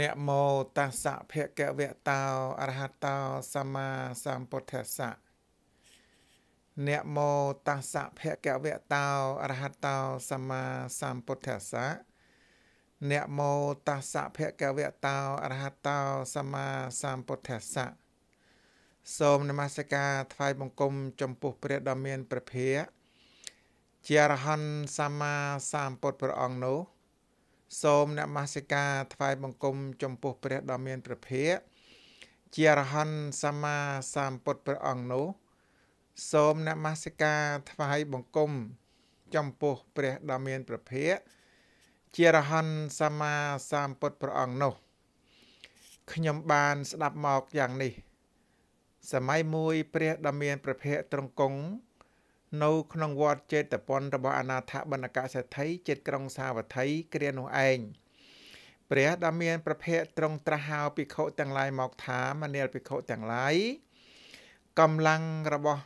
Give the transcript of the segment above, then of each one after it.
នមោតស្សៈភគវតោ អរហតោសម្មាសម្ពុទ្ធស្សៈនមោតស្សៈភគវតោអរហតោសម្មាសម្ពុទ្ធស្សៈនមោតស្សៈភគវតោអរហតោសម្មាសម្ពុទ្ធស្សៈសូមនមស្ការថ្វាយបង្គំចំពោះព្រះដ៏មានព្រះភាកជាអរហន្តសម្មាសម្ពុទ្ធព្រះអង្គនោះសូមនមស្ការថ្វាយបង្គំចំពោះព្រះដ៏មានព្រះភិក្ខជាអរហន្តសម្មាសម្ពុទ្ធព្រះអង្គនោះសូមនមស្ការថ្វាយបង្គំចំពោះព្រះដ៏មានព្រះភិក្ខជារហន្តសម្មាសម្ពុទ្ធព្រះអង្គនោះខ្ញុំបានស្ដាប់មកយ៉ាងនេះ សម័យមួយ ព្រះដ៏មានព្រះភិក្ខទ្រង់គង់នៅក្នុងវត្តចេតពន្ធរបស់អនាថបណ្ឌកសេដ្ឋីចិត្តក្រុងសាវត្ថីគ្រានោះឯងព្រះដ៏មាន ប្រភេទត្រង់ត្រាស់ហៅភិក្ខុទាំងឡាយមកថាមនាលភិក្ខុទាំងឡាយកម្លាំងរបស់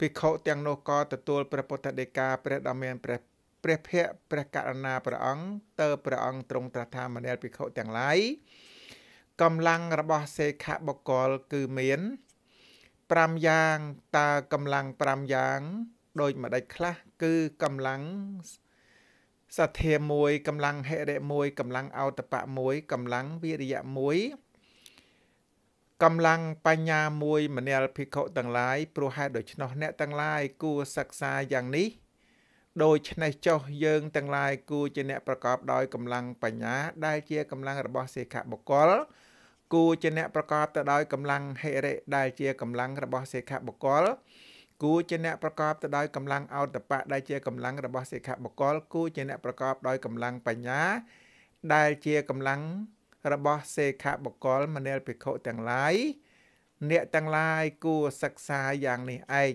ភិក្ខុទាំងនោះក៏ទទួលព្រះពុទ្ធដីកាព្រះដ៏មានព្រះព្រះភ័ក្រព្រះករណាព្រះអង្គតើព្រះអង្គទ្រង់ត្រាស់ថាមនាលភិក្ខុទាំងឡាយកម្លាំងរបស់សេខបុគ្គលគឺមាន5យ៉ាងតើកម្លាំង5យ៉ាងដោយមួយដាច់ខ្លះគឺកម្លាំងសទ្ធាមួយកម្លាំងហិរិមួយកម្លាំងអោតបៈមួយកម្លាំងវិរិយៈមួយកម្លាំងបញ្ញាមួយមនាលភិក្ខុទាំងឡាយព្រោះហេតុដូច្នោះអ្នកទាំងឡាយគួរសិក្សាយ៉ាងនេះ ដូច្នេះចុះ យើងទាំងឡាយគួរជាអ្នកប្រកបដោយកម្លាំងបញ្ញា ដែលជាកម្លាំងរបស់សេខបុគ្គលគួរជាអ្នកប្រកបទៅដោយកម្លាំងហិរិដែលជាកម្លាំងរបស់សេខបុគ្គលគូជាអ្នកប្រកបទៅដោយកម្លាំងអោតបៈដែលជាកម្លាំងរបស់សិក្ខាបុគ្គលគូជាអ្នកប្រកបដោយកម្លាំងបញ្ញា ដែលជាកម្លាំងរបស់សិក្ខាបុគ្គលមនាលភិក្ខុទាំងឡាយអ្នកទាំងឡាយគួរសិក្សាយ៉ាងនេះឯង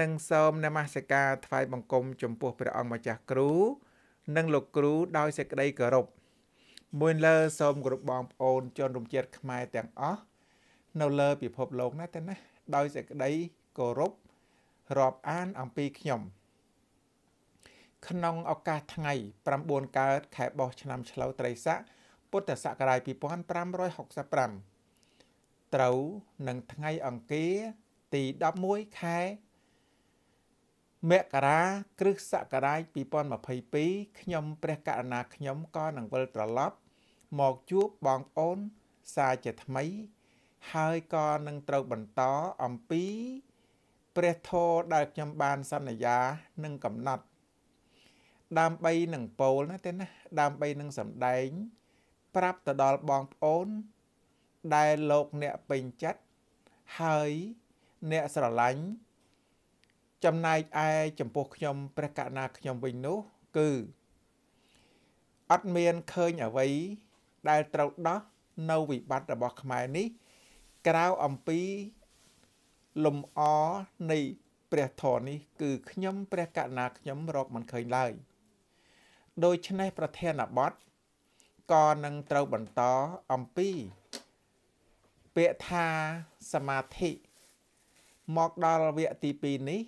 និងសូមនមស្ការថ្វាយបង្គំចំពោះព្រះអង្គម្ចាស់គ្រូនិងលោកគ្រូដោយសេចក្តីគោរពមួយលើសូមគោរពបងប្អូនជនរួមជាតិខ្មែរទាំងអស់នៅលើពិភពលោកណាទៅណាដោយសេចក្តីគោរពរាប់អានអំពីខ្ញុំ ក្នុងឱកាសថ្ងៃ9កើតខែបោះឆ្នាំឆ្លូវត្រីស័កពុទ្ធសករាជ2565ត្រូវនឹងថ្ងៃអង្គារទី11ខែមករា គ្រិស្តសករាជ2022ខ្ញុំព្រះករណាខ្ញុំក៏នឹងវិលត្រឡប់ មកជួបបងប្អូនសាជាថ្មី ហើយក៏នឹងត្រូវបន្តអំពីព្រះធម៌ដែលខ្ញុំបានសន្យានឹងកំណត់ដើម្បីនឹងពោលណាទេណាដើម្បីនឹងសម្ដែងប្រាប់ទៅដល់បងប្អូន ដែលលោកអ្នកពេញចិត្តហើយអ្នកស្រឡាញ់ចំណែកឯចំពោះខ្ញុំព្រះកណាខ្ញុំវិញនោះ គឺ អត់មានឃើញអ្វី ដែលត្រូវដោះនៅវិបត្តិរបស់ខ្មែរនេះក្រៅអំពីលំអនៃព្រះធរនេះគឺខ្ញុំព្រះកណាខ្ញុំរកមិនឃើញឡើយដូច្នេះប្រធានបទក៏នឹងត្រូវបន្តអំពី ពាក្យថាសមាធិមកដល់វគ្គទី2នេះ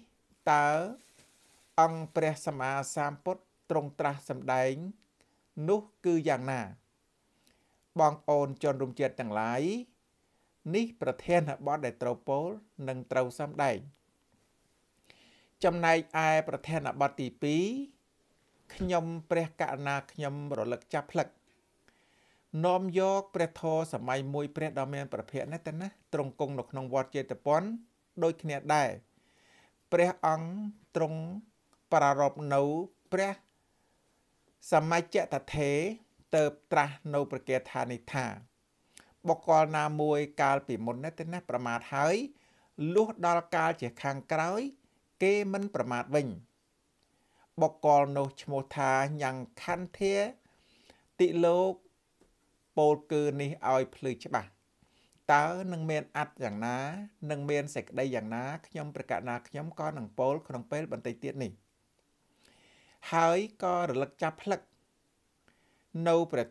តើអង្គព្រះសម្មាសម្ពុទ្ធទ្រង់ត្រាស់សម្ដែង នោះគឺយ៉ាងណា បងប្អូនជនរួមជាតិទាំងឡាយនេះប្រធានបទដែលត្រូវពោលនិងត្រូវសម្ដែងចំណែកឯប្រធានបទទី2ខ្ញុំ ព្រះករុណាខ្ញុំរលឹកចាប់ផ្លឹកនាំយកព្រះធរសម័យមួយព្រះដ៏មានប្រភពណាស់ទៅណាត្រង់គង់នៅក្នុងវត្តចេតពនដូចគ្នាដែរព្រះអង្គត្រង់ប្រារព្ធនៅព្រះ សម្មច្ចតថេទៅត្រាស់នៅប្រកាសថានិថាបុគ្គលណាមួយកាលពីមុនណាទេណាប្រមាថហើយលុះដល់កាលជាខាងក្រោយ គេមិនប្រមាថវិញបុគ្គលនោះឈ្មោះថាញ៉ាំងខន្ធាតិលោកពោលគឺនេះឲ្យភ្លឺច្បាស់តើនឹងមានអត្តយ៉ាងណានឹងមានសេចក្តីយ៉ាងណាខ្ញុំប្រកាសណាខ្ញុំក៏នឹងពោលក្នុងពេលបន្តិចទៀតនេះហើយក៏រលឹកចាប់ផ្លឹកនៅព្រះ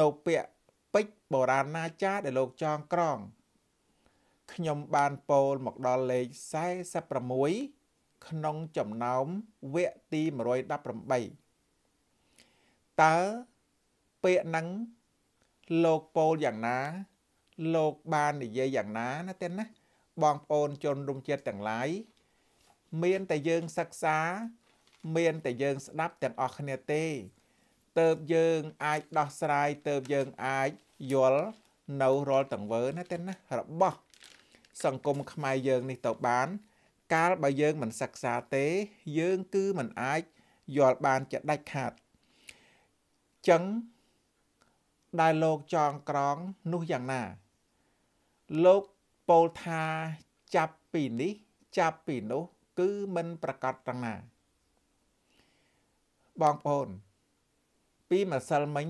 នៅពាក្យពេជ្របុរាណាចារ្យដែលលោកចងក្រងខ្ញុំបានពោលមកដល់លេខ46ក្នុងចំណោមវគ្គទី118តើពាក្យហ្នឹងលោកពោលយ៉ាងណា លោកបាន និយាយយ៉ាងណាណាទេណា បងប្អូនជនរួមជាតិទាំងឡាយមានតែយើងសិក្សា មានតែយើងស្ដាប់ទាំងអស់គ្នាទេទៅយើងអាចដោះស្រាយទៅយើងអាចយល់នៅរាល់ទាំងវើណាទេណារបស់សង្គមខ្មែរយើងនេះទៅបាន កាលបើយើង មិនសិក្សាទេ យើងគឺមិនអាចយល់បានជាដាច់ខាតចឹងដែលលោកចងក្រងនោះយ៉ាងណា លោកពោលថាចាប់ពីនេះចាប់ពីនោះគឺមិន ប្រកាសទាំងណា បងប្អូនពីម្សិលមិញ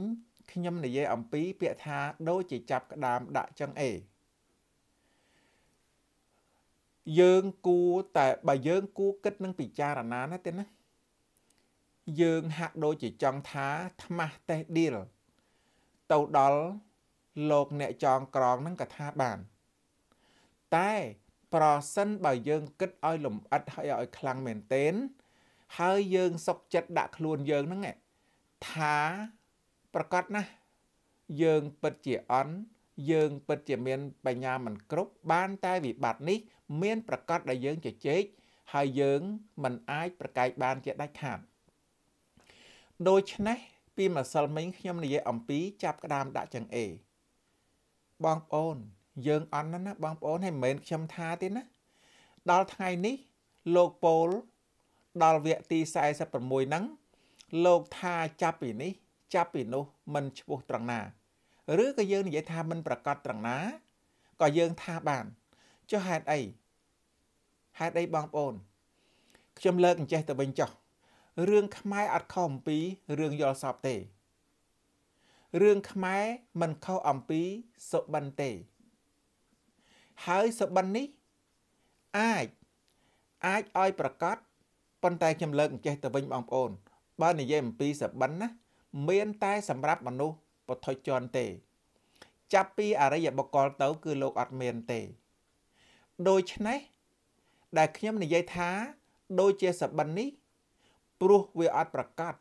ខ្ញុំនិយាយអំពីពាក្យថាដូចជាចាប់ក្តាមដាក់ចឹងអេយើងគួរតែបើយើងគួរគិតនឹងពិចារណាណាទេណាយើងហាក់ដូចជាចង់ថាថ្មាស់តេះឌីល ទៅដល់លោកអ្នកចងក្រងនឹងកថាបាន តែប្រសិនបើយើង គិតឲ្យលំអិតហើយឲ្យខ្លាំងមែនទែនហើយយើងសុកចិត្តដាក់ខ្លួនយើងហ្នឹងឯងថាប្រកាសណាស់យើងពិតជាអន់យើង ពិតជាមានបញ្ញាមិនគ្រប់បានតែវិបត្តិនេះ មាន ប្រកាសដែលយើងជជែកហើយយើង មិនអាចប្រកែកបានជាដាច់ខាតដូច្នេះពីម្សិលមិញខ្ញុំនិយាយអំពី ចាប់ក្តាមដាក់ចង្អេបងប្អូន យើងអន់ណាស់ណាបងប្អូនហើយមិនមែនខ្ញុំថាទេណាដល់ថ្ងៃនេះលោកប៉ូលដល់វគ្គទី46ហ្នឹងលោកថាចាប់ពីនេះចាប់ពីនោះមិនឈ្មោះត្រង់ណា ឬក៏យើងនិយាយថាមិនប្រកាសត្រង់ណាក៏យើងថាបានចុះហេតុអីហេតុអីបងប្អូនខ្ញុំលើកអញ្ចេះទៅវិញចុះរឿងខ្មែរអត់ខុសអំពីរឿងយល់សពទេរឿងខ្មែរមិនខុសអំពីសុបិនទេ ហើយសុបិននេះអាចអាចឲ្យប្រកាសប៉ុន្តែខ្ញុំលើកអញ្ចេះទៅវិញបងប្អូនបើនិយាយអំពីសបិនណា មាន តែ សម្រាប់មនុស្សពុទ្ធជនទេ ចាប់ពីអរិយបុគ្គលទៅ គឺលោកអត់មានទេដូច្នេះដែលខ្ញុំនិយាយថាដូចជាសបិននេះព្រោះវាអត់ប្រកាស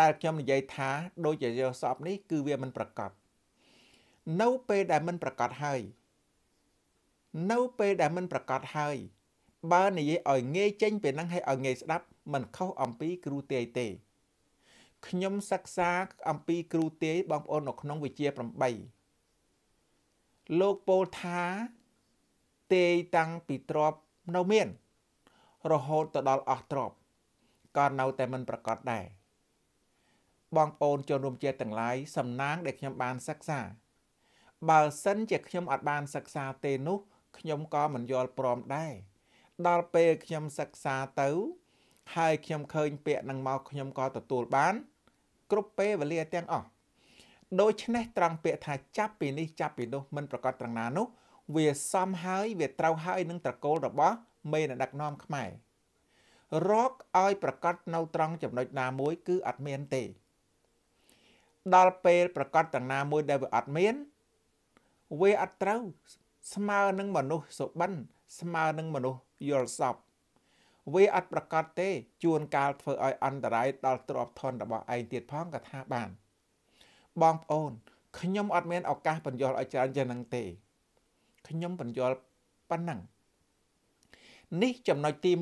ដែលខ្ញុំនិយាយថា ដូចជាយកសពនេះគឺវាមិនប្រកាសនៅពេលដែលមិនប្រកាសហើយនៅពេលដែលមិនប្រកាសហើយ បើនិយាយឲ្យងាយចេញពេលហ្នឹងឲ្យងាយស្ដាប់មិនខុសអំពីគ្រូទាយទេខ្ញុំសិក្សាអំពីគ្រូទាយបងប្អូននៅក្នុងវិជ្ជា8លោកពោលថាទាយតាំងពីទ្របនៅមាន រហូតទៅដល់អស់ទ្របក៏នៅតែមិនប្រកបដែរបងប្អូនចូលរួមជាទាំងឡាយសំណាងដែលខ្ញុំបានសិក្សាបើសិនជាខ្ញុំអត់បានសិក្សាទេនោះខ្ញុំក៏មិនយល់ព្រមដែរដល់ពេលខ្ញុំសិក្សាទៅហើយខ្ញុំឃើញពាក្យនឹងមកខ្ញុំក៏ទទួលបាន គ្រប់ពេលវេលាទាំងអស់ដូច្នេះត្រង់ពាក្យថាចាប់ពីនេះចាប់ពីនោះ មិនប្រកាសត្រង់ណានោះវាសំហើយវាត្រូវហើយនឹងត្រកូលរបស់មេអ្នកដឹកនាំខ្មែររកឲ្យ ប្រកាសនៅត្រង់ចំណុចណាមួយ គឺអត់មានទេ ដល់ពេលប្រកាសទាំងណាមួយដែលវាអត់មាន វាអត់ត្រូវស្មើនឹងមនុស្សសុបិនស្មើនឹងមនុស្សយល់សពវាអត់ប្រកាសទេជួនកាលធ្វើឲ្យអន្តរាយដល់ទ្រព្យធនរបស់ឯងទៀតផងក៏ថាបាន បងប្អូនខ្ញុំអត់មានឱកាសបញ្យល់ឲ្យច្រើនយ៉ាងហ្នឹងទេខ្ញុំបញ្យល់ប៉ុណ្ណឹងនេះចំណុចទី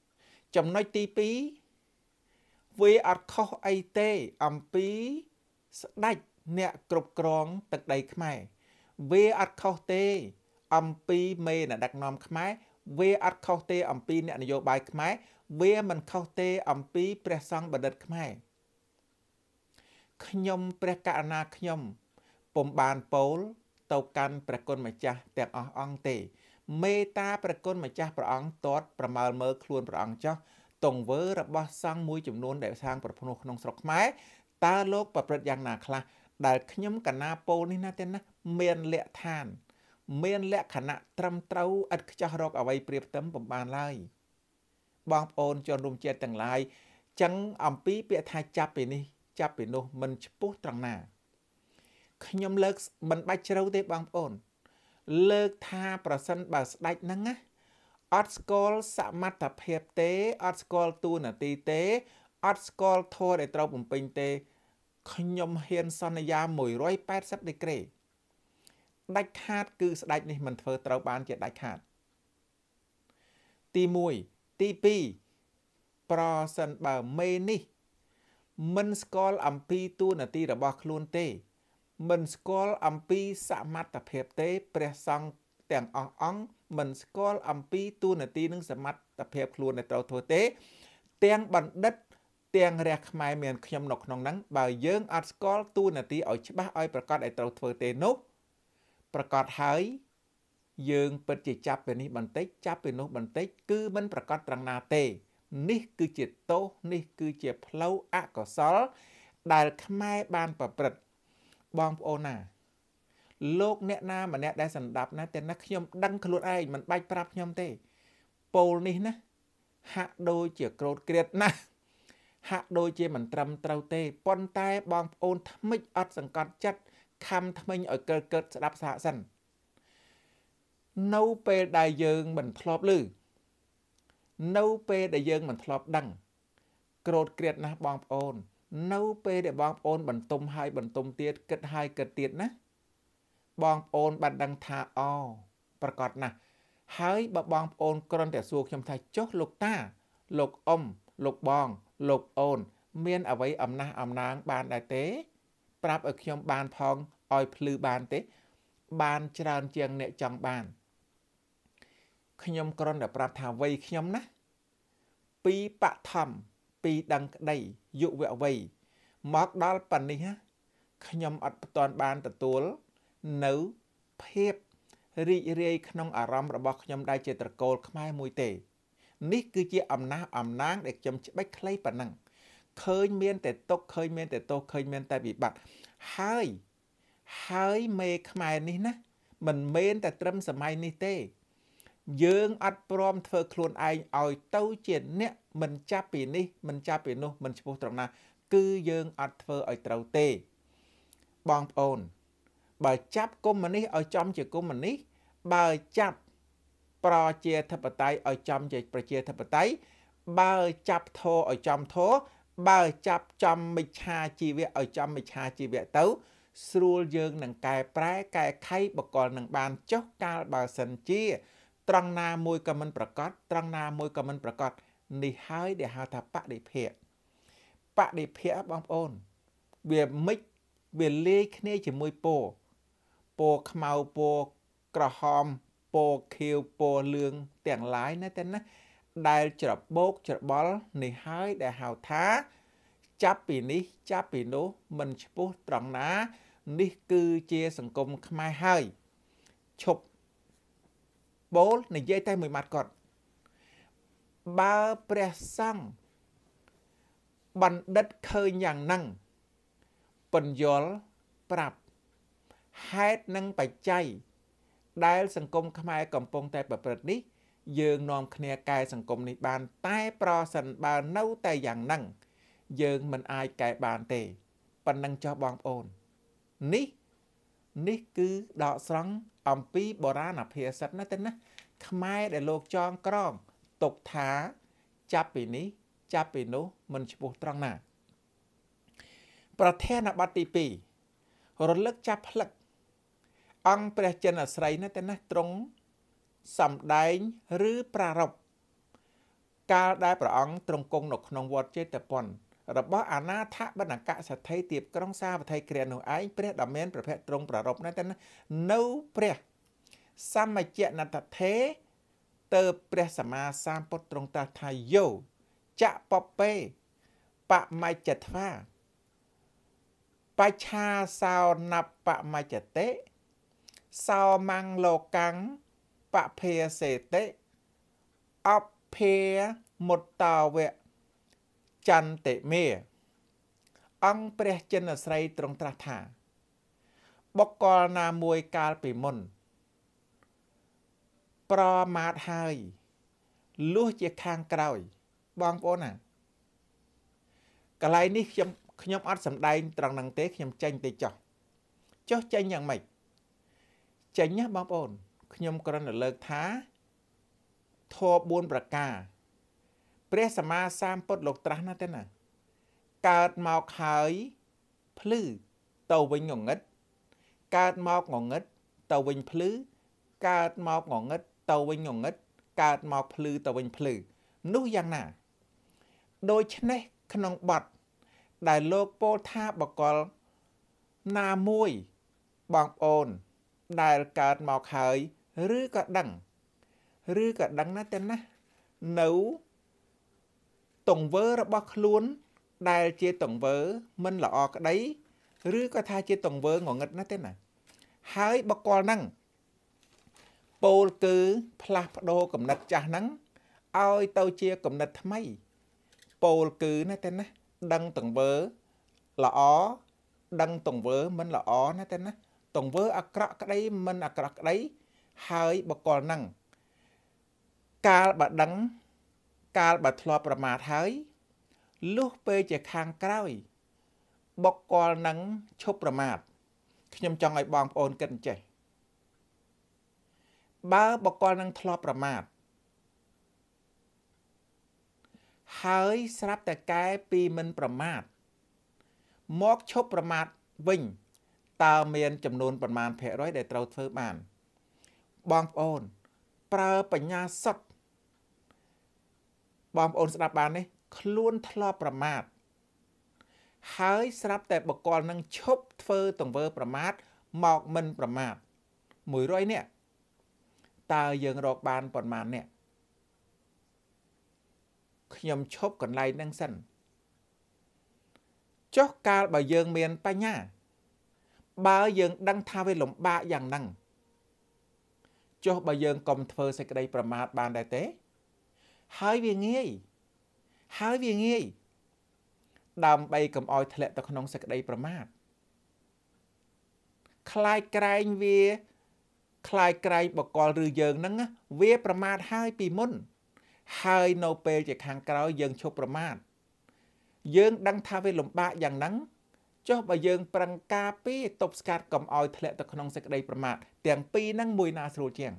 1ចំណុចទី2វាអត់ខុសអីទេអំពីស្ដេចអ្នកគ្រប់គ្រងទឹកដីខ្មែរវាអត់ខុសទេអំពីមេអ្នកដឹកនាំខ្មែរវាអត់ខុសទេ អំពីអ្នកនយោបាយខ្មែរវាមិនខុសទេ អំពី ព្រះសង្ឃបណ្ឌិតខ្មែរខ្ញុំព្រះករុណាខ្ញុំពុំបានពោលទៅកាន់ព្រះគុណម្ចាស់ទាំងអស់អង្គទេមេតាព្រះគុណម្ចាស់ព្រះអង្គតតប្រមើលមើលខ្លួនព្រះអង្គចោះទង្វើរបស់សង្ឃមួយចំនួនដែលសាង ប្រភ្នោះក្នុងស្រុកខ្មែរតើលោកប្រព្រឹត្តយ៉ាងណា ខ្លះដែលខ្ញុំកណាពោលនេះណាទេណាមានលក្ខឋានមានលក្ខណៈត្រឹមត្រូវឥតខ្ចោះរកអ្វីប្រៀបផ្ទឹមពំបានឡើយបងប្អូនជនរួមជាតិទាំងឡាយ ចឹងអំពីពាក្យថាចាប់ពីនេះចាប់ពីនោះមិនឈ្មោះត្រង់ណាខ្ញុំលើកមិនបាច់ជ្រៅទេបងប្អូន លើកថាប្រសិនបើស្ដាច់ហ្នឹងណាអត់ស្គាល់សមត្ថភាពទេអត់ស្គាល់ទួនាទីទេអត់ស្គាល់ធម៌ដែលត្រូវបំពេញទេខ្ញុំហ៊ានសន្យា180ដឺក្រេដាច់ខាតគឺស្ដេចនេះមិនធ្វើត្រូវបានជាដាច់ខាតទី1ទី2ប្រសិនបើមេនេះមិនស្គាល់អំពីទួនាទីរបស់ខ្លួនទេមិនស្គាល់អំពីសមត្ថភាពទេព្រះសង្ឃទាំងអស់អង្គមិនស្គាល់អំពីទួនាទីនិងសមត្ថភាពខ្លួនដែលត្រូវធ្វើទេទាំងបណ្ឌិតទាំងរះខ្មែរមានខ្ញុំនៅក្នុងហ្នឹងបើយើងអត់ស្គាល់ទួនាទីឲ្យច្បាស់ឲ្យប្រកាសឲ្យត្រូវធ្វើទេនោះប្រកាសហើយយើង ពិតជាចាប់ពីនេះបន្តិចចាប់ពីនោះ បន្តិចគឺมันប្រកាសត្រង់ណាទេ នេះ គឺជាទោសនេះ គឺជាផ្លូវអកុសល ដែលខ្មែរបានប្រព្រឹត្តបងប្អូនណាលោកអ្នកណាម្នាក់ដែលសម្ដាប់ណាតែណាខ្ញុំដឹងខ្លួនឯងមិនបាច់ប្រាប់ខ្ញុំទេពោលនេះណាហាក់ដូចជាក្រោតក្រៀតណាស់ហាក់ដូចជាមិនត្រឹមត្រូវទេប៉ុន្តែបងប្អូនថ្មិចអត់សង្កត់ចិត្តខំថ្មិញឲ្យកើតកើតស្ដាប់សាសិននៅពេលដែលយើងមិនធ្លាប់ឮនៅពេលដែលយើងមិនធ្លាប់ដឹងក្រោតក្រៀតណាស់បងប្អូន នៅពេលដែលបងប្អូនបន្ទុំហើយបន្ទុំទៀតគិតហើយគិតទៀតណាបងប្អូនបានដឹងថាអ ប្រកាសណាស់ហើយបើបងប្អូនគ្រាន់តែសួរខ្ញុំថាចុះលោកតាលោកអ៊ំលោកបងលោកអូន មាន អ្វីអំណះអំណាងបានដែរទេប្រាប់ឲ្យខ្ញុំបានផងឲ្យភ្លឺបានទេ បានច្រើនជាងអ្នកចង់បានខ្ញុំគ្រាន់តែប្រាប់ថាវ័យខ្ញុំណាពីបឋមពីដឹងក្តីយុវវ័យមកដល់ប៉ានេះណាខ្ញុំអត់ផ្ទាន់បានទទួលនៅភាពរីករាយក្នុងអារម្មណ៍របស់ខ្ញុំដែលជាត្រកូលខ្មែរមួយទេនេះគឺជាអំណះអំណាងដែលខ្ញុំច្បិចខ្លីប៉ុណ្ណឹងឃើញមានតែទុកឃើញមានតែទោសឃើញមាន តែវិបត្តិហើយហើយមេខ្មែរនេះណាមិនមែនតែត្រឹមសម័យនេះទេ យើង អត់ព្រមធ្វើខ្លួនឯងឲ្យទៅជាអ្នកមិនចាប់ពីនេះមិនចាប់ពីនោះ មិនឈ្មោះត្រង់ណា គឺយើងអត់ធ្វើឲ្យត្រូវទេ បងប្អូន បើចាប់កុម្មុយនីសឲ្យចំជាកុម្មុយនីសបើចាប់ប្រជាធិបតេយ្យឲ្យចំជាប្រជាធិបតេយ្យបើចាប់ធរឲ្យចំធរបើចាប់ចំមិច្ឆាជីវៈឲ្យចំមិច្ឆាជីវៈទៅ ស្រួលយើង នឹងកែប្រែកែខៃ បកលនឹងបានចុះកាលបើសិនជា ត្រង់ណាមួយក៏មិនប្រកាសត្រង់ណាមួយក៏មិន ប្រកាសនេះហើយដែលហៅថាបដិភៈបដិភៈបងប្អូន វាមិចវាលាយគ្នាជាមួយពណ៌ពណ៌ខ្មៅពណ៌ក្រហមពណ៌ខៀវពណ៌លឿងទាំងឡាយណាតែណាដែលច្របោកច្របល់ នេះហើយដែលហៅថាចាប់ពីនេះចាប់ពីនោះមិនឈ្មោះត្រង់ណា នេះគឺជា សង្គមខ្មែរហើយឈប់បូលនិយាយតែមួយម៉ាត់គាត់បើព្រះសង្ឃបណ្ឌិតឃើញយ៉ាងហ្នឹងពន្យល់ប្រាប់ហេតុនិងបច្ច័យដែលសង្គមខ្មែរកំពុងតែប្រព្រឹត្តនេះយើងនាំគ្នាកែសង្គមនេះបាន តែប្រសិនបើនៅតែយ៉ាងហ្នឹងយើងមិនអាចកែបានទេប៉ុណ្ណឹងចុះបងប្អូននេះនេះគឺដកស្រង់អំពីបុរាណភាសិតណាទៅណា ខ្មែរដែលលោកចងក្រងទុកថាចាប់ពីនេះចាប់ពីនោះមិនឈ្មោះត្រង់ណា ប្រធានបទទី2រលឹកចាប់ផ្លឹកអង្គព្រះចិនអាស្រ័យណាទៅណាត្រង់សំដែងឬប្រារព្ធកាលដែលព្រះអង្គទ្រង់គង់នៅក្នុងវត្តចេតពនរបស់អាណាថបណ្ឌកសទ្ធិទៀបក្រុងសាវត្ថីគ្រានោះឯងព្រះដ៏មានប្រភេទទ្រង់ប្រារព្ធនៅតែនៅព្រះសម្ជនតថេតើព្រះសម្មាសម្ពុទ្ធទ្រង់ត្រាស់ថាយោចៈបបេបមជ្ជថាបច្ឆាសោណបមជ្ជតេសោមੰងលោកាំងបភាសេតិអភាមុតតាវៈចន្តិមេអង្គព្រះចិនស្រីទ្រង់ត្រាស់ថាបុគ្គលណាមួយកាលពីមុន ប្រមាទហើយលុះជាខាងក្រោយបងប្អូនណាកន្លែងនេះខ្ញុំខ្ញុំអត់សំដែង ត្រង់ហ្នឹងទេខ្ញុំចេញទៅចោះចោះចេញយ៉ាងម៉េចចេញណាបងប្អូនខ្ញុំគ្រាន់តែលើកថាធម៌4ប្រការព្រះសម្មាសម្ពុទ្ធលោកត្រាស់ណាស់ទេណាកើតមកហើយភ្លឺទៅវិញងងឹតកើតមកងងឹតទៅវិញភ្លឺកើតមកងងឹតទៅវិញងងឹតកើតមកភ្លឺទៅវិញភ្លឺនោះយ៉ាងណាដូច្នេះក្នុងបទដែលលោកពោលថាបកលណាមួយបងប្អូន ដែលកើតមកហើយឬក៏ដឹងឬក៏ដឹងណាស់ទាំងណានៅទង្វើរបស់ខ្លួន ដែលជាទង្វើមិនល្អក្តីឬក៏ថាជាទង្វើងងឹតណាស់ទេណាហើយបកលហ្នឹងពោលគឺ ផ្លាស់ប្ដូរកំណត់ចាស់ហ្នឹងឲ្យទៅជាកំណត់ថ្មីពោលគឺណាស់ទេណាដឹងទង្វើល្អដឹងទង្វើមិនល្អណាស់ទេណាទង្វើអាក្រក់ក្តីមិនអាក្រក់ក្តីហើយបកលនឹង កាលបើដឹងកាលបើធ្លាប់ប្រមាថហើយលុះពេលជាខាងក្រោយបកកលនឹងឈប់ប្រមាថខ្ញុំចង់ឲ្យបងប្អូនគិតអញ្ចេះបើបកលនឹងធ្លាប់ប្រមាថហើយស្រាប់តែកែពីមិនប្រមាថមកឈប់ប្រមាថវិញ តើមានចំនួនប្រមាណភាគរយដែលត្រូវធ្វើបានបងប្អូន ប្រើបញ្ញាសុទ្ធបងប្អូនស្ដាប់បាននេះខ្លួនធ្លាប់ប្រមាថហើយស្រាប់តែបកលនឹងឈប់ធ្វើទង្វើ ប្រមាថមកមិនប្រមាថ100នាក់តើយើងរកបានប៉ុន្មានអ្នកខ្ញុំឈប់កន្លែងហ្នឹងសិនចុះកាលបើយើងមានបញ្ញា បើយើងដឹងថាវាលំបាកយ៉ាងហ្នឹងចុះបើយើងកុំធ្វើសេចក្តីប្រមាថបានដែរទេហើយវាងាយហើយវាងាយដើម្បីកុំឲ្យធ្លាក់ទៅក្នុងសេចក្តីប្រមាថคล้ายក្រែងវាคล้ายក្រែងបកលឬយើងហ្នឹងវាប្រមាថហើយពីមុន ហើយនៅពេលជាខាងក្រោយយើងឈប់ប្រមាថយើងដឹងថាវាលំបាកយ៉ាងហ្នឹងចុះបើយើងប្រឹងការពារទប់ស្កាត់កុំឲ្យធ្លាក់ទៅក្នុងសេចក្តីប្រមាទទាំងពីរហ្នឹងមួយណាស្រួលជាង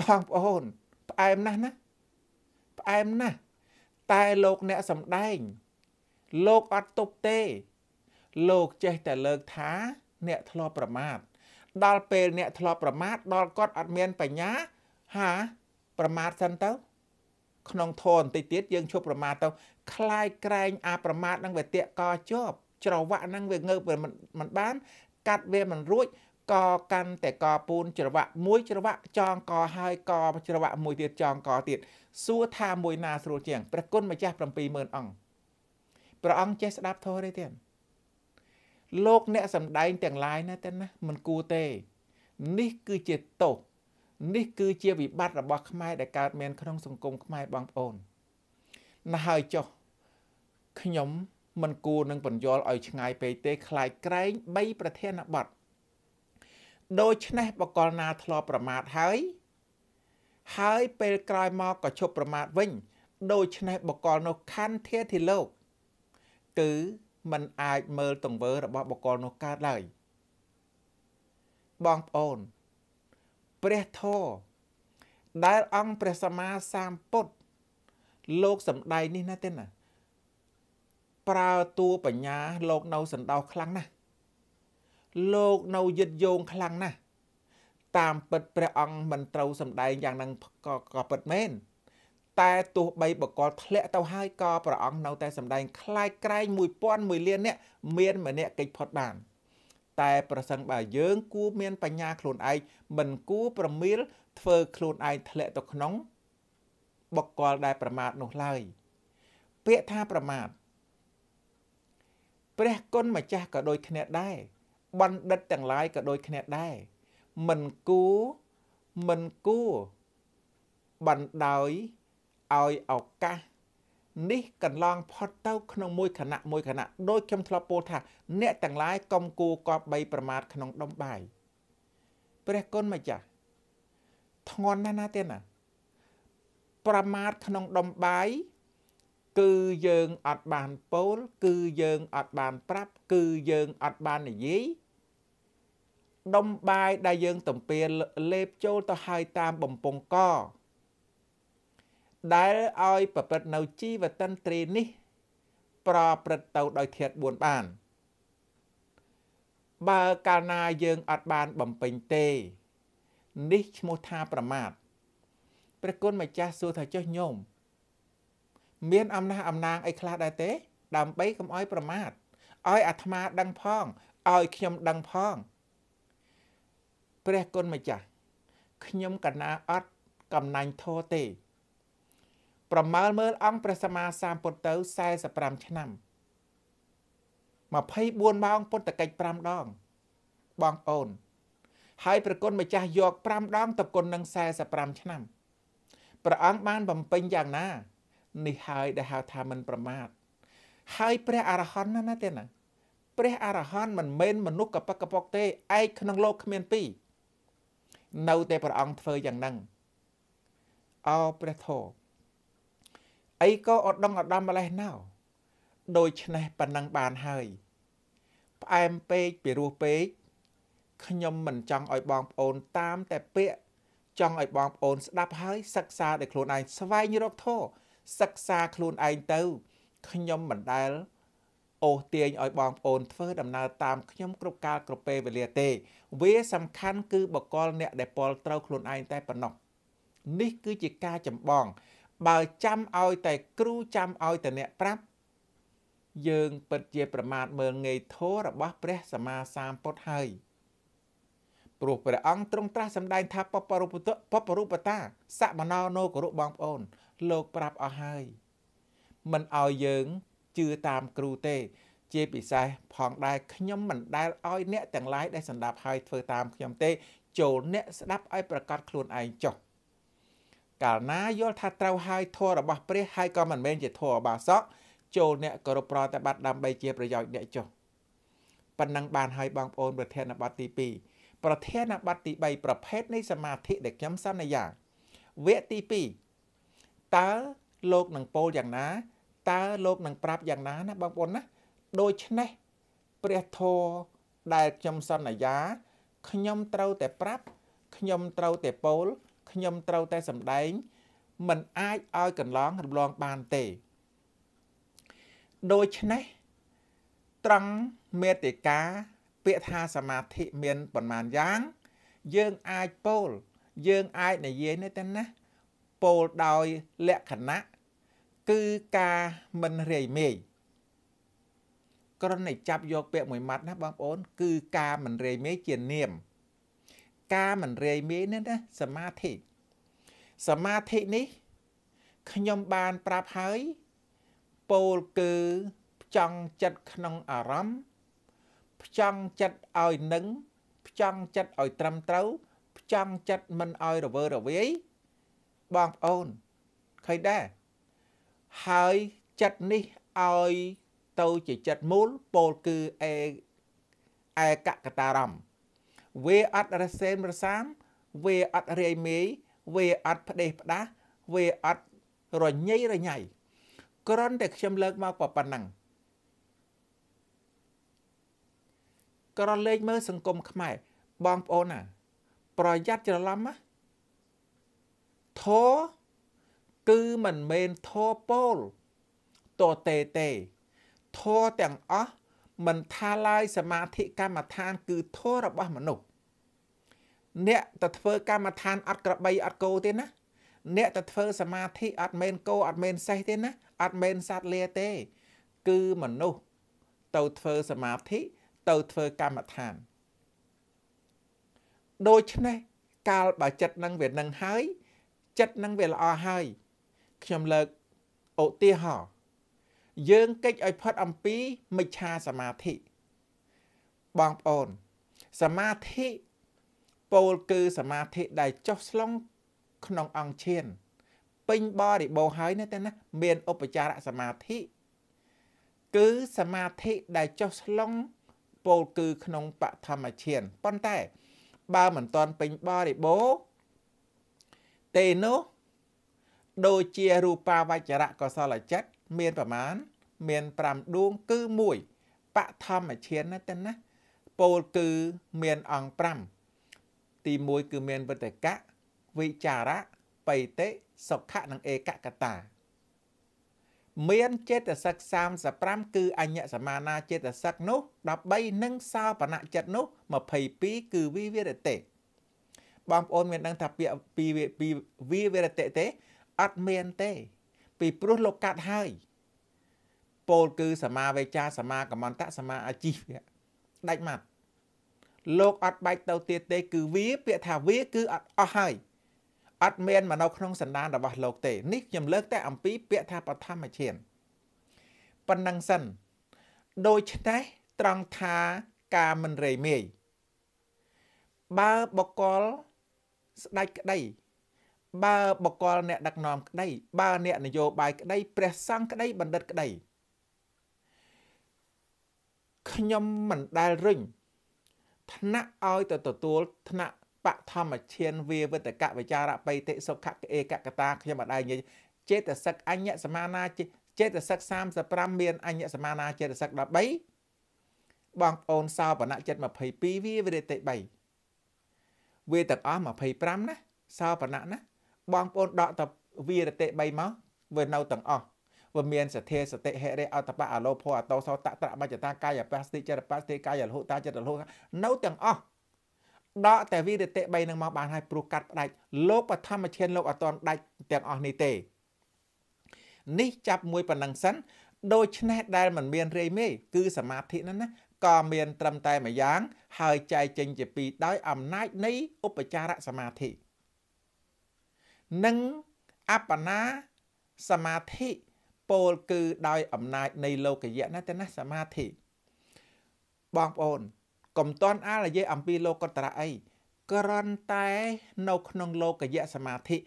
បងប្អូនផ្អែមណាស់ណាផ្អែមណាស់តែលោកអ្នកសំដែង លោកអត់ទប់ទេ លោកចេះតែលើកថាអ្នកធ្លាប់ប្រមាទដល់ពេលអ្នកធ្លាប់ប្រមាទដល់គាត់អត់មានបញ្ញាហាប្រមាទសិនទៅ ក្នុងធនបន្តិចទៀតយើងឈប់ប្រមាទទៅคลายក្រែងអាប្រមាថនឹងវាតាកកជាប់ច្រវាក់នឹងវាងើបវាមិនបាន កាត់វាមិនរួចកកាន់តែកពូនច្រវាក់មួយច្រវាក់ចងកហើយកច្រវាក់មួយទៀតចងកទៀតសួរថាមួយណាស្រួលជាងព្រះគុណម្ចាស់70000អង្គព្រះអង្គចេះស្ដាប់ធម៌ទេទៀតលោកអ្នកសំដែងទាំងឡាយណាទេណាមិនគួរទេនេះគឺជាតោសនេះគឺជាវិបត្តិរបស់ខ្មែរដែលកើតមានក្នុងសង្គមខ្មែរបងប្អូនណាហើយចុះខ្ញុំមិនគួរនឹងបញ្យល់ឲ្យឆ្ងាយពេកទេខ្លាចក្រែង3ប្រធានបទដូច្នេះបកលណាធ្លាប់ប្រមាថហើយ ហើយពេលក្រោយមកក៏ឈប់ប្រមាថវិញ ដូច្នេះបកលនោះខណ្ឌធាធិលោកគឺมันអាចមើលទង្វើរបស់បកលនោះកើតឡើយបងប្អូនព្រះធរដែលអង្គព្រះសម្មាសម្ពុទ្ធលោកសំដែងនេះណាទេណាប្រើតួបញ្ញាលោកនៅសន្តោសខ្លាំងណាស់លោកនៅយឹតយងខ្លាំងណាស់តាមពិតព្រះអង្គមិនត្រូវសម្ដែងយ៉ាងហ្នឹងក៏ក៏ពិតមែនតែទោះបីបកលធ្លាក់ទៅហើយក៏ព្រះអង្គនៅតែសម្ដែងคล้ายក្រែង1000 1លានអ្នកមានម្នាក់កិច្ចផុតបានតែ ប្រសិនបើយើងគួរមាន បញ្ញាខ្លួនឯងមិនគួរប្រមៀលធ្វើខ្លួនឯងធ្លាក់ទៅក្នុងបកលដែលប្រមាថនោះឡើយ ពាក្យថាប្រមាថព្រះគុណម្ចាស់ក៏ដូចគ្នាដែរបណ្ឌិតទាំងឡាយក៏ដូចគ្នាដែរមិនគួរមិនគួរបណ្ដោយឲ្យឱកាសនេះកន្លង ផុតទៅក្នុងមួយខណៈមួយខណៈដោយខ្ញុំធ្លាប់ពោលថាអ្នកទាំងឡាយកុំគួរគប់បីប្រមាថក្នុងដុំបាយព្រះគុណម្ចាស់ធ្ងន់ណាស់ណាទេណា ប្រមាថក្នុងដុំបាយគឺយើងអត់បានពោលគឺយើងអត់បានប្រាប់គឺយើងអត់បាននិយាយដុំបាយដែលយើងទំពាលេបចូលទៅឲ្យតាមបំពង់កដែលឲ្យប្រព្រឹត្តនៅជីវតន្ត្រីនេះ ប្រព្រឹត្តទៅដោយធាត4បាន បើកាលណាយើង អត់បានបំពេញទេ នេះឈ្មោះថាប្រមាទព្រះគុណម្ចាស់សួរថាចុះញោមមានអំណះអំណាងអីខ្លះដែរទេ ដើម្បីកុំអោយប្រមាទឲ្យអាត្មាដឹងផងឲ្យខ្ញុំដឹងផងព្រះគុណម្ចាស់ខ្ញុំកណាអត់កំណាញ់ធោទេប្រមើលមើលអង្គព្រះសម្មាសម្ពុទ្ធទៅ45ឆ្នាំ24ម៉ោងពុទ្ធកិច្ច5ដង បងអូន ហើយប្រគុណម្ចាស់យក5ដងតគុណនឹង45ឆ្នាំព្រះអង្គបានបំពេញយ៉ាងណានេះហើយដែលហៅថាមិនប្រមាទហើយព្រះអរហន្តណាណាទេណាព្រះអរហន្តមិនមែនមនុស្សកប៉កកប៉ុកទេឯកក្នុង លោកគ្មានពីរនៅតែព្រះអង្គធ្វើយ៉ាងហ្នឹងអោព្រះធរអីក៏ឧត្តមឧត្តមម្លេះណៅដូច្នេះប៉ុណ្ណឹងបានហើយផ្អែមពេកពីរោះពេកខ្ញុំមិនចង់ឲ្យបងប្អូន តាម តែពាក្យចង់ឲ្យបងប្អូនស្ដាប់ហើយសិក្សាដោយខ្លួនឯងស្វែងរកធរសិក្សាខ្លួនឯងទៅខ្ញុំមិនដែលអូសទាញឲ្យបងប្អូនធ្វើដំណើរតាមខ្ញុំគ្រប់កាលគ្រប់ពេលវេលាទេ វាសំខាន់គឺបកលអ្នកដែលពលត្រូវខ្លួនឯងតែប៉ុណ្ណោះនេះគឺជាការចម្បង បើចាំឲ្យតែគ្រូចាំឲ្យតែអ្នកប្រាប់យើងពិតជាប្រមាថមើលងាយធម៌របស់ព្រះសម្មាសម្ពុទ្ធហើយព្រោះព្រះអង្គទ្រង់ត្រាស់សម្ដែងថាបពរូបតបពរូបតាសមណោណូគោរពបងប្អូនលោកប្រាប់អស់ហើយមិនឲ្យយើងជឿតាមគ្រូទេ ជាពិសេសផងដែរខ្ញុំមិនដែលឲ្យអ្នកទាំងឡាយដែលសម្ដាប់ហើយធ្វើតាមខ្ញុំទេ ចូលអ្នកស្ដាប់ឲ្យប្រកាសខ្លួនឯងចុះកាលណាយល់ថាត្រូវហើយធម៌របស់ព្រះហើយក៏មិនមែនជាធម៌បាសក់ចូលអ្នកគោរពប្រតិបត្តិដើម្បីជាប្រយោជន៍អ្នកចុះប៉ុណ្ណឹងបាន ហើយបងប្អូនប្រធានបទទី2ប្រធានបទទី3ប្រភេទនៃសមាធិ ដែលខ្ញុំសន្យាវគ្គទី2តើលោកនឹងពោលយ៉ាងណាតើលោកនឹងប្រាប់យ៉ាងណាណាបងប្អូនណា ដូច្នេះព្រះធម៌ដែលខ្ញុំសន្យាខ្ញុំត្រូវតែប្រាប់ខ្ញុំត្រូវតែពោលខ្ញុំត្រូវតែសម្ដែងมันអាចឲ្យកន្លងរំលងបានទេ ដូច្នេះ ត្រង់មេតិកាពាក្យថាសមាធិមានប៉ុន្មានយ៉ាង យើងអាចពោលយើងអាចនិយាយនេះទៅណាពោលដោយលក្ខណៈគឺការមិនរាយមេឃក្រណៃចាប់យកពាក្យមួយម៉ាត់ណាបងប្អូន គឺការមិនរាយមេឃជានាម ការមិនរាយមេឃនេះណាសមាធិ សមាធិនេះខ្ញុំបានប្រាប់ហើយពោលគឺផ្ចង់ចិត្តក្នុងអារម្មណ៍ផ្ចង់ចិត្តឲ្យនឹងផ្ចង់ចិត្តឲ្យត្រឹមត្រូវផ្ចង់ចិត្តមិនឲ្យរវើរវាយបងប្អូនឃើញដែរហើយចិត្តនេះឲ្យ ទៅជាចិត្តមូលពោលគឺអេឯកកតារម្មវាអត់រសេនរសាមវាអត់រាយមេយវាអត់ផ្ដេសផ្ដាសវាអត់រញ៉ៃរញ៉ៃគ្រាន់តែខ្ញុំលើកមកប៉ុណ្ណឹងក្រលេកមើលសង្គមខ្មែរបងប្អូនណា ប្រយ័ត្នច្រឡំណាធរគឺមិនមែនធរពោលតតេទេធរទាំងអស់មិនថាឡើយសមាធិកម្មដ្ឋាន គឺធររបស់មនុស្សអ្នកទៅធ្វើកម្មដ្ឋានអត់ក្របីអត់គោទេណា អ្នកទៅធ្វើសមាធិអត់មែនគោអត់មែនសេះទេណាអត់មែនសត្វលាទេ គឺមនុស្សទៅធ្វើសមាធិទៅធ្វើកម្មដ្ឋាន ដូច្នេះកាលបើចិត្តនឹងវានឹងហើយចិត្តនឹងវាល្អហើយខ្ញុំលើកឧទាហរណ៍យើងកិច្ចឲ្យផុតអំពីមិច្ឆាសមាធិបងប្អូន សមាធិពោលគឺសមាធិដែលចុះស្លុងក្នុងអង្គឈាន ពេញបរិបូរហើយណាតែណាមានឧបចារសមាធិគឺសមាធិដែលចុះស្លុងពោលគឺក្នុងបឋមឈានប៉ុន្តែបើមិនទាន់ពេញបរិបូរទេនោះដូចជារូបាវចរៈកុសលចិត្តមានប្រមាណមាន5ដួងគឺ1បឋមឈានណាទៅណាពោលគឺមានអង្គ5ទី1គឺមានវិតកៈវិចារៈបៃតិសុខៈនិងឯកកតា មានចេតសិក35គឺអញ្ញសមាណាចេតសិកនោះ13និងសោបនៈចិត្តនោះ22គឺវិវិរតិបងប្អូនមានដឹងថាពាក្យពីពីវាវរតិទេអត់មានទេ ពីព្រោះលោកកាត់ហើយពោលគឺសមាវេចា សមាកម្មន្តៈសមាអាជីវៈដាច់ម៉ាត់លោកអត់បែកទៅទៀតទេ គឺវាពាក្យថាវា គឺអត់អស់ហើយអត់មានមកនៅក្នុងសន្តានរបស់លោកទេនេះខ្ញុំលើកតែអំពីពាក្យថាបឋមឈានប៉ុណ្ណឹងសិន ដូច្នេះត្រង់ថាការមិនរេមាយបើបកលស្ដេចក្តីបើបកលអ្នកដឹកនាំក្តីបើអ្នកនយោបាយក្តីព្រះសង្ឃក្តីបណ្ឌិតក្តីខ្ញុំមិនដែលរញថ្នាក់ឲ្យទៅទទួលថ្នាក់បឋមឈាន វាវិតកវិចារបិតិសុខៈកេកកតា ខ្ញុំអត់ដែរនិយាយចេតសិកអញ្ញសមាណាចេតសិក35មានអញ្ញសមាណាចេតសិក13បងប្អូនសោបនៈចិត្ត22វាវិរតិ3វាទាំងអស់25ណាសោបណៈណាបងប្អូនដកតវីរតិ3មកវានៅទាំងអស់វាមានសធាសតិហិរិអតបៈអលោភោអតោសោតត្រមជ្ឈតាកាយបស្តិចរបស្តិកាយលហុតាចិត្តលហុនៅទាំងអស់ដកតែវីរតិ3នឹងមកបានហើយព្រោះកាត់ផ្ដាច់លោកបឋមឈានលោកអតនដាច់ទាំងអស់នេះទេនេះចាប់មួយប៉ុណ្ណឹងសិន ដូច្នេះដែលមិនមានរេមេគឺសមាធិហ្នឹងណាក៏មានត្រឹមតែម្យ៉ាង ហើយចែកចេញជាពីរដោយអំណាចនៃឧបចារសមាធិនិងអបណាសមាធិពោលគឺដោយអំណាចនៃលោកិយៈណាទៅណាសមាធិបងប្អូនកុំតន់អាលនិយាយអំពីលោកតរៈអីក្រន់តែនៅក្នុងលោកិយៈសមាធិ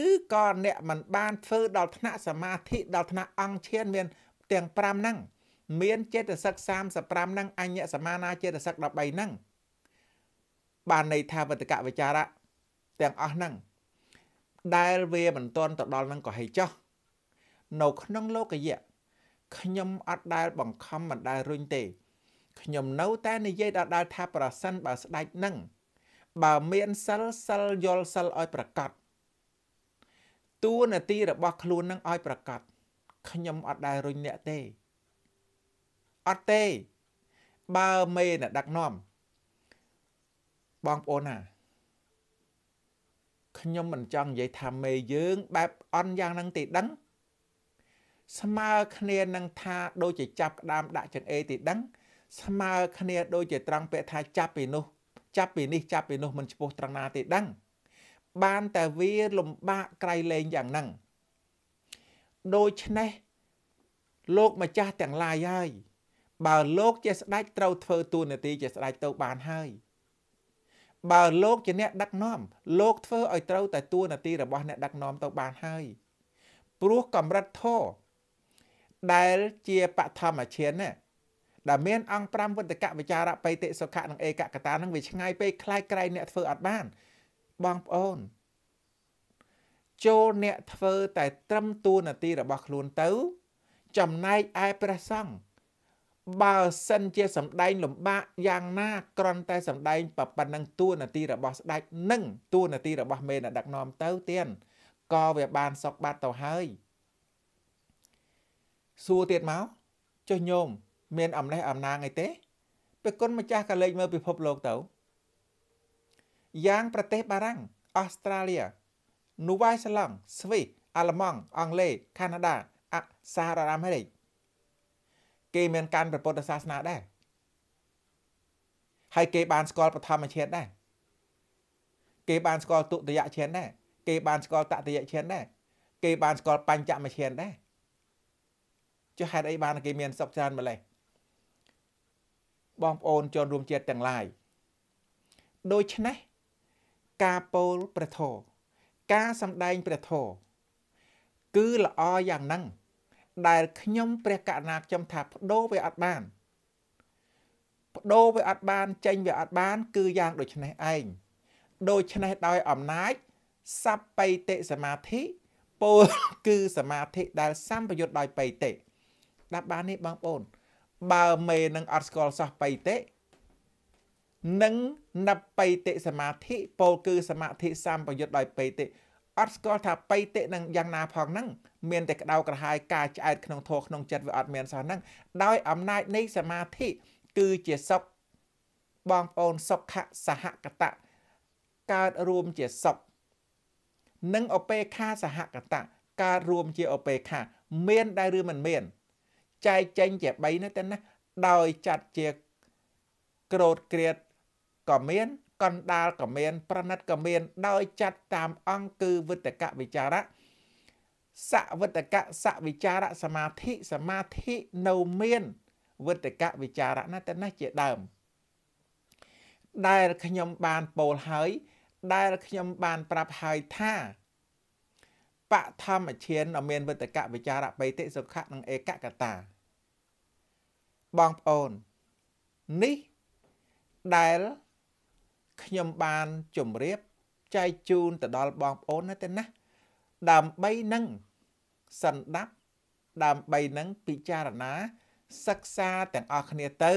ឬក៏អ្នកមិនបានធ្វើដល់ថ្នាក់សមាធិដល់ថ្នាក់អង្គឈានមាន ទាំង5ហ្នឹងមានចេតសិក35ហ្នឹងអញ្ញសមាណាចេតសិក13ហ្នឹងបានន័យថាវតកវិចារៈទាំងអស់ហ្នឹងដែលវាមិនទាន់ទៅដល់នឹងក៏ហីចោះនៅក្នុងលោកយៈខ្ញុំអត់ដែលបង្ខំមិនដែលរុញទេខ្ញុំនៅតែនិយាយដល់ដល់ថាប្រសិនបើស្ដេចនឹងបើមានសិលសិលយល់សិលឲ្យប្រកាសតួនាទីរបស់ខ្លួននឹងឲ្យប្រកាសខ្ញុំអត់ដែលរុញអ្នកទេអត់ទេបើមេអ្នកដឹកនាំបងប្អូនណាខ្ញុំមិនចង់និយាយថាមេយើងបែបអន់យ៉ាងហ្នឹងទេដឹងស្មើគ្នានឹងថាដូចជាចាប់ក្តាមដាក់ចង្អេរទេដឹងស្មើគ្នាដូចជាត្រង់ពាក្យថាចាប់ពីនោះ ចាប់ពីនេះចាប់ពីនោះមិនឈ្មោះត្រង់ណាទេដឹង បានតែវាលំបាកក្រៃលែងយ៉ាងហ្នឹងដូច្នេះលោកម្ចាស់ទាំងឡាយហើយបើលោកជាស្ដេចត្រូវធ្វើទូនាទីជាស្ដេចទៅបានហើយ បើលោកជាអ្នកដឹកនាំលោកធ្វើឲ្យត្រូវតែតួនាទីរបស់អ្នកដឹកនាំទៅបានហើយ ព្រោះកម្រិតធរដែលជាបឋមឈានណាដែលមានអង្គ5វត្តកវិចារបៃតិសុខៈនិងឯកកតានឹងវាឆ្ងាយពេកคล้ายក្រៃអ្នកធ្វើអត់បានបងប្អូនចូលអ្នកធ្វើ តែត្រឹមតួនាទីរបស់ខ្លួនទៅ ចំណែកឯព្រះសង្ឃបើសិនជាសម្ដែងលំបាកយ៉ាងណាក្រន់តែសម្ដែងប៉ុណ្ណឹងទួនាទីរបស់ស្ដេចនិងទួនាទីរបស់មេដឹកនាំទៅទៀតក៏វាបានសក់បាត់ទៅហើយ សួរទៀតមកចុះញោមមានអំណេះអំណាងអីទេពេលគុណម្ចាស់ក៏លេចមើលពិភពលោកទៅ យ៉ាងប្រទេសបារាំងអូស្ត្រាលីនូវ៉ៃសេឡង់ស្វីសអាល្លឺម៉ង់អង់គ្លេសកាណាដា អសហរដ្ឋអាមេរិកគេមានកាន់ព្រះពុទ្ធសាសនាដែរហើយគេបានស្គាល់បឋមឈានដែរគេបានស្គាល់ទុតិយឈានដែរគេបានស្គាល់តតិយឈានដែរគេបានស្គាល់បញ្ចមឈានដែរចុះហេតុអីបាន គេមានសុខច្រើនម្លេះបងប្អូនជនរួមជាតិទាំងឡាយដូច្នេះ ការពោលព្រះធម៌ការសំដែងព្រះធម៌គឺល្អយ៉ាងហ្នឹងដែលខ្ញុំព្រះករណាខ្ញុំថាបដូរវាអត់បានបដូរវាអត់បាន ចេញវាអត់បាន គឺយ៉ាងដូចនេះឯងដូច្នេះដោយអំណាចសัพបិតិសមាធិពលគឺសមាធិដែលសម្បយុទ្ធដោយបិតិដាក់បាននេះបងប្អូន បើមេនឹងអត់ស្គាល់សោះបិតិនិងណបិតិសមាធិពលគឺ សមាធិសម្បយុទ្ធដោយបិតិអត់ស្គាល់ថាបិតិនឹងយ៉ាងណាផងហ្នឹងមានតែក្តៅក្រហាយការឆ្អែតក្នុងធម៌ក្នុងចិត្តវាអត់មានសោះហ្នឹងដោយអំណាចនៃសមាធិគឺជាសុខបងប្អូនសុខៈសហកតៈកើតរួមជាសុខនិងអបេខាសហកតៈកើតរួមជាអបេខាមានដែរឬមិនមានចែកចេញជា3នោះទៅណាដោយចាត់ជាក្រោតក្រៀតក៏មានកណ្ដាលក៏មានប្រណិតក៏មានដោយចាត់តាមអង្គគឺវិតកវិចារៈសវតកៈសវិចារៈសមាធិសមាធិនៅមាន វតកៈវិចារៈណាតណាជាដើម ដែលខ្ញុំបានពោលហើយ ដែលខ្ញុំបានប្រាប់ហើយថាបឋមឈានមានវតកៈវិចារបេតិសុខៈនិងឯកកតាបងប្អូននេះដែលខ្ញុំបានជម្រាបចែកជូនទៅដល់បងប្អូនណាទេណាដើម្បីនឹងសន្តាប់ដើម្បីនឹងពិចារណា សិក្សាទាំងអស់គ្នាទៅ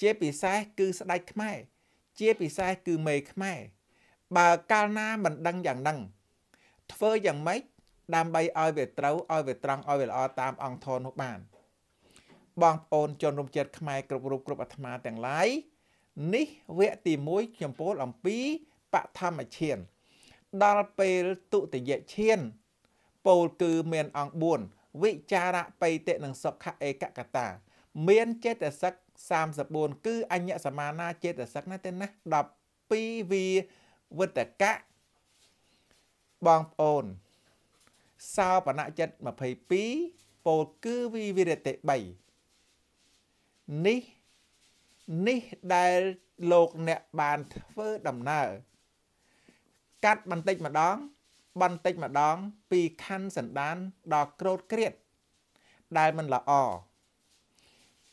ជាពិសេសគឺស្ដេចខ្មែរ ជាពិសេសគឺមេខ្មែរបើកាលណាមិនដឹងយ៉ាងហ្នឹងធ្វើយ៉ាងម៉េចដើម្បីឲ្យវាត្រូវឲ្យវាត្រង់ឲ្យវាល្អតាមអង្គធននោះបានបងប្អូនជនរួមជាតិខ្មែរគ្រប់រូបគ្រប់អាត្មាទាំងឡាយនេះវគ្គទី1ចំពោះអំពីបឋមឈាន ដល់ពេលទុតិយឈានពោលគឺមានអង្គ4វិចារបៃតិនិងសុខៈឯកកតា មានចេតសិក34គឺ អញ្ញសមាណាចេតសិកណាទេណា12វាវិតកៈបងប្អូនសោបណចិត្ត22ពោលគឺវិវិរតិ3នេះនេះដែលលោកអ្នកបានធ្វើដំណើរកាត់បន្តិចម្ដងបន្តិចម្ដងពីខណ្ឌសន្តានដល់ក្រោតក្រៀតដែលមិនល្អ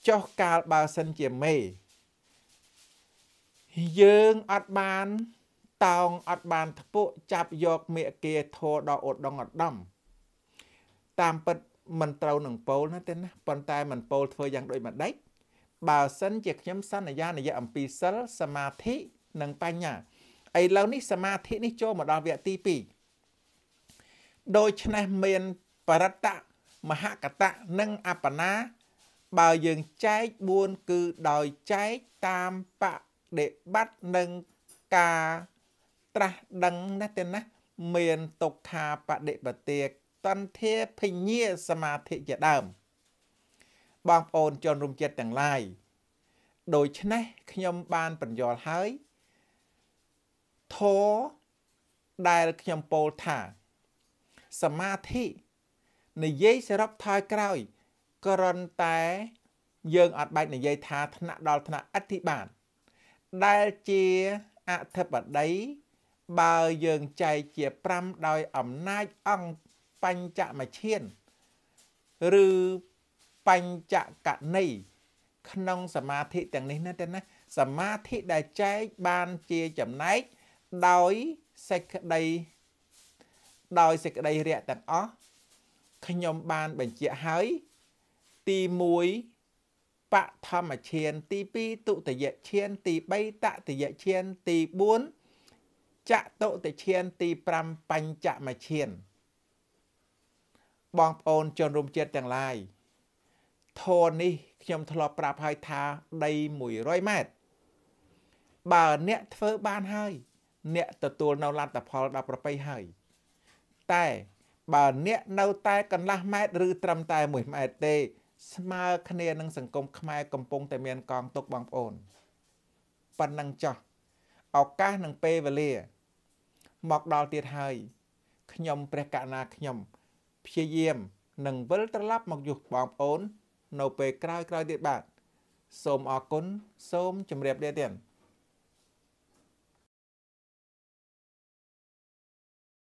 ចុះកាលបើសិនជាមេយើងអត់បានតោងអត់បានធ្ពក់ចាប់យកមេគាធរដល់ឧដុងឧត្តមតាមពិតមិនត្រូវនឹងពោលណាទេណាប៉ុន្តែមិនពោលធ្វើយ៉ាងដូចម្ដេចបើសិនជាខ្ញុំសន្យានយៈអំពីសិលសមាធិនិងបញ្ញាឥឡូវនេះសមាធិនេះចូលមកដល់វគ្គទី2ដូច្នេះមានបរតៈមហកតៈនិងអបណា បើយើងចែក4គឺដោយចែកតាមបដិបត្តិនិងការត្រាស់ដឹងណាទេណាមានទុក្ខាបដិបទាតន្ធាភញាសមាធិជាដើមបងប្អូនជនរួមចិត្តទាំងឡាយដូច្នេះខ្ញុំបានបញ្យល់ហើយធរដែលខ្ញុំពោលថាសមាធិនិយាយសរុបថយក្រោយក្រន់តែយើងអត់បាច់និយាយថាថ្នាក់ដល់ថ្នាក់អធិបានដែលជាអធិបតីបើយើងចែកជា5ដោយអំណាចអង្គបញ្ចមឈានឬបញ្ចកណីក្នុងសមាធិទាំងនេះណាទាំងណាសមាធិដែលចែកបានជាចំណែកដោយសេចក្តីដោយសេចក្តីរាក់ទាំងអស់ខ្ញុំបានបញ្ជាក់ហើយទី1បឋមឈាន ទី2ទុតិយឈាន ទី3តតិយឈានទី4ចតុតិឈានទី5បញ្ចមឈាន បងប្អូនជនរួមជាតិទាំងឡាយធននេះខ្ញុំធ្លាប់ប្រាប់ហើយថាដី100ម៉ែត្របើអ្នកធ្វើបានហើយ អ្នកទទួលនៅលទ្ធផលដល់ប្រពៃហើយតែបើអ្នកនៅតែកន្លះម៉ែត្រឬ ត្រឹមតែ1ម៉ែត្រទេស្មើគ្នានឹងសង្គមខ្មែរកំពុងតែមានកងទុកបងប្អូនប៉ុណ្ណឹងចោះឱកាសនិងពេលវេលា មកដល់ទៀតហើយខ្ញុំព្រះកណាខ្ញុំព្យាយាមនឹងវិលត្រឡប់មកយុះបងប្អូននៅពេលក្រោយៗទៀតបាទសូមអរគុណសូមជម្រាបលាទៀត